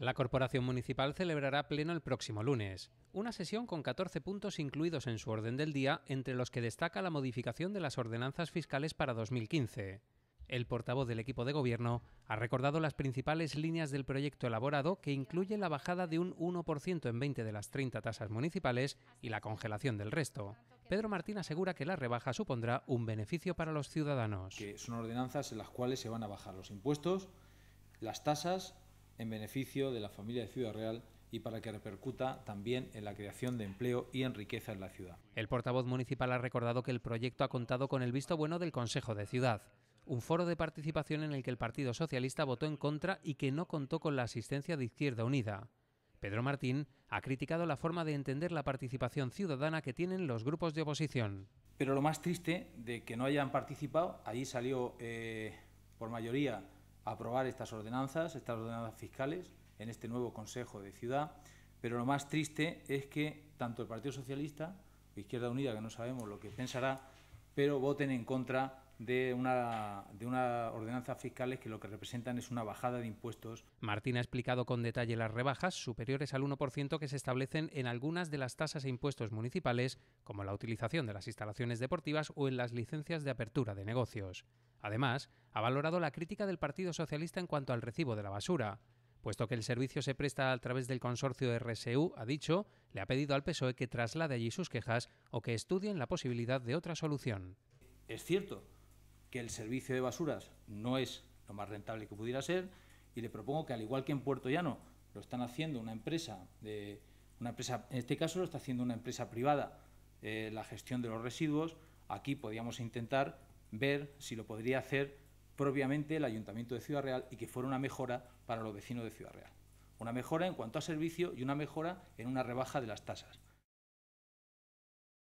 La Corporación Municipal celebrará pleno el próximo lunes, una sesión con 14 puntos incluidos en su orden del día, entre los que destaca la modificación de las ordenanzas fiscales para 2015. El portavoz del equipo de gobierno ha recordado las principales líneas del proyecto elaborado que incluye la bajada de un 1% en 20 de las 30 tasas municipales y la congelación del resto. Pedro Martín asegura que la rebaja supondrá un beneficio para los ciudadanos. Que son ordenanzas en las cuales se van a bajar los impuestos, las tasas en beneficio de la familia de Ciudad Real y para que repercuta también en la creación de empleo y en riqueza en la ciudad. El portavoz municipal ha recordado que el proyecto ha contado con el visto bueno del Consejo de Ciudad, un foro de participación en el que el Partido Socialista votó en contra y que no contó con la asistencia de Izquierda Unida. Pedro Martín ha criticado la forma de entender la participación ciudadana que tienen los grupos de oposición. Pero lo más triste de que no hayan participado, allí salió eh, por mayoría aprobar estas ordenanzas, estas ordenanzas fiscales, en este nuevo Consejo de Ciudad, pero lo más triste es que tanto el Partido Socialista, Izquierda Unida, que no sabemos lo que pensará, pero voten en contra de una, de una ordenanza fiscal que lo que representan es una bajada de impuestos. Martín ha explicado con detalle las rebajas superiores al 1% que se establecen en algunas de las tasas e impuestos municipales, como la utilización de las instalaciones deportivas o en las licencias de apertura de negocios. Además, ha valorado la crítica del Partido Socialista en cuanto al recibo de la basura. Puesto que el servicio se presta a través del consorcio RSU, ha dicho, le ha pedido al PSOE que traslade allí sus quejas o que estudien la posibilidad de otra solución. Es cierto, que el servicio de basuras no es lo más rentable que pudiera ser y le propongo que, al igual que en Puerto Llano lo están haciendo una empresa, de, una empresa en este caso lo está haciendo una empresa privada, eh, la gestión de los residuos, aquí podríamos intentar ver si lo podría hacer propiamente el Ayuntamiento de Ciudad Real y que fuera una mejora para los vecinos de Ciudad Real. Una mejora en cuanto a servicio y una mejora en una rebaja de las tasas.